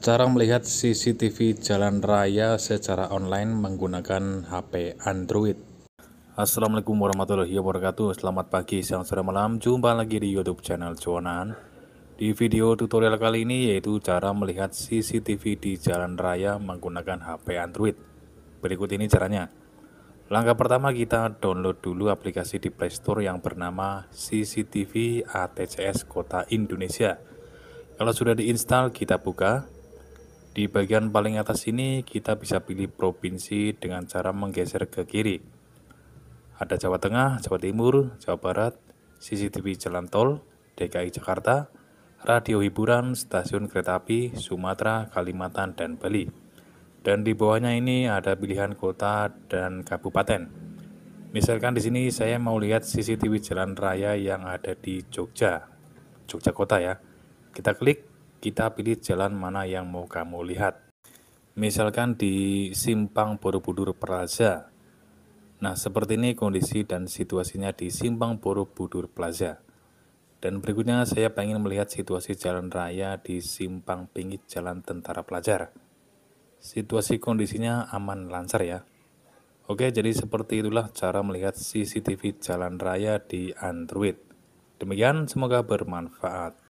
Cara melihat CCTV jalan raya secara online menggunakan HP Android. Assalamualaikum warahmatullahi wabarakatuh. Selamat pagi, siang, sore, malam. Jumpa lagi di YouTube channel Jonan. Di video tutorial kali ini yaitu cara melihat CCTV di jalan raya menggunakan HP Android. Berikut ini caranya. Langkah pertama kita download dulu aplikasi di Play Store yang bernama CCTV ATCS Kota Indonesia. Kalau sudah diinstal, kita buka. Di bagian paling atas ini kita bisa pilih provinsi dengan cara menggeser ke kiri. Ada Jawa Tengah, Jawa Timur, Jawa Barat, CCTV jalan tol, DKI Jakarta, radio hiburan, stasiun kereta api, Sumatera, Kalimantan, dan Bali. Dan di bawahnya ini ada pilihan kota dan kabupaten. Misalkan di sini saya mau lihat CCTV jalan raya yang ada di Jogja, Jogja kota ya. Kita klik kita pilih jalan mana yang mau kamu lihat. Misalkan di Simpang Borobudur Plaza. Nah, seperti ini kondisi dan situasinya di Simpang Borobudur Plaza. Dan berikutnya saya ingin melihat situasi jalan raya di Simpang Pingit Jalan Tentara Pelajar. Situasi kondisinya aman lancar ya. Oke, jadi seperti itulah cara melihat CCTV jalan raya di Android. Demikian, semoga bermanfaat.